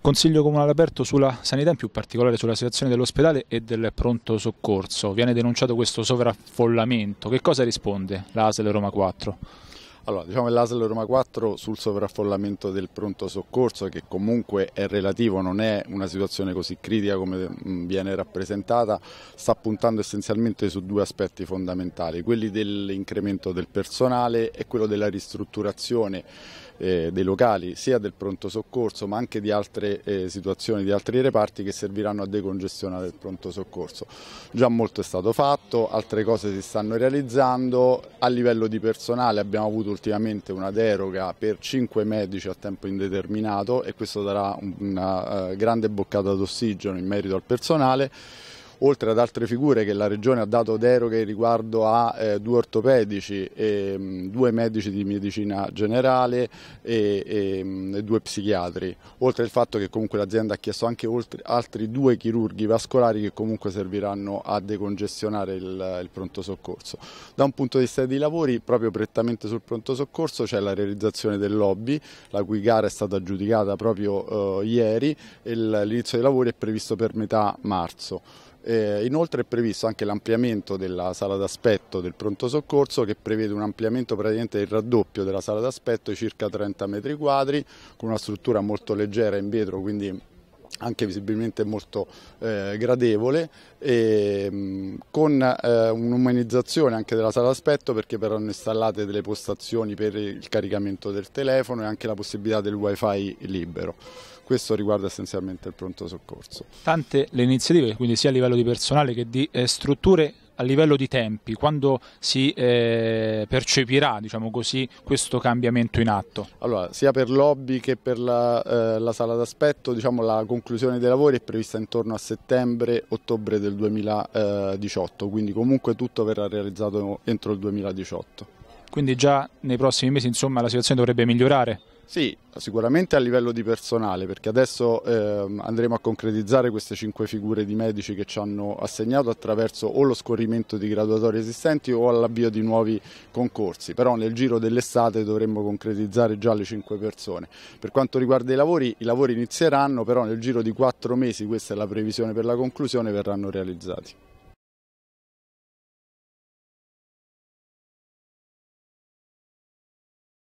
Consiglio Comunale aperto sulla sanità, in più particolare sulla situazione dell'ospedale e del pronto soccorso. Viene denunciato questo sovraffollamento. Che cosa risponde l'ASL Roma 4? Allora, diciamo che l'ASL Roma 4 sul sovraffollamento del pronto soccorso, che comunque è relativo, non è una situazione così critica come viene rappresentata, sta puntando essenzialmente su due aspetti fondamentali, quelli dell'incremento del personale e quello della ristrutturazione eh, dei locali sia del pronto soccorso ma anche di altre eh, situazioni, di altri reparti che serviranno a decongestionare il pronto soccorso. Già molto è stato fatto, altre cose si stanno realizzando, a livello di personale abbiamo avuto ultimamente una deroga per 5 medici a tempo indeterminato e questo darà una uh, grande boccata d'ossigeno in merito al personale oltre ad altre figure che la Regione ha dato deroghe riguardo a eh, due ortopedici, e, mh, mm, due medici di medicina generale e, e mh, mm, due psichiatri, oltre al fatto che comunque l'azienda ha chiesto anche oltre, altri due chirurghi vascolari che comunque serviranno a decongestionare il, il pronto soccorso. Da un punto di vista dei lavori, proprio prettamente sul pronto soccorso c'è la realizzazione del lobby, la cui gara è stata giudicata proprio eh, ieri e l'inizio dei lavori è previsto per metà marzo. Eh, inoltre è previsto anche l'ampliamento della sala d'aspetto del pronto soccorso che prevede un ampliamento praticamente del raddoppio della sala d'aspetto di circa 30 metri quadri con una struttura molto leggera in vetro quindi anche visibilmente molto eh, gradevole, e, ehm, mh, con eh, un'umanizzazione anche della sala aspetto perché verranno installate delle postazioni per il caricamento del telefono e anche la possibilità del wifi libero. Questo riguarda essenzialmente il pronto soccorso. Tante le iniziative, quindi sia a livello di personale che di eh, strutture a livello di tempi, quando si eh, percepirà diciamo così, questo cambiamento in atto? Allora, sia per lobby che per la, eh, la sala d'aspetto diciamo, la conclusione dei lavori è prevista intorno a settembre-ottobre del 2018, quindi comunque tutto verrà realizzato entro il 2018. Quindi già nei prossimi mesi insomma, la situazione dovrebbe migliorare? Sì, sicuramente a livello di personale, perché adesso eh, andremo a concretizzare queste cinque figure di medici che ci hanno assegnato attraverso o lo scorrimento di graduatorie esistenti o all'avvio di nuovi concorsi, però nel giro dell'estate dovremmo concretizzare già le cinque persone. Per quanto riguarda i lavori, i lavori inizieranno, però nel giro di quattro mesi, questa è la previsione per la conclusione, verranno realizzati.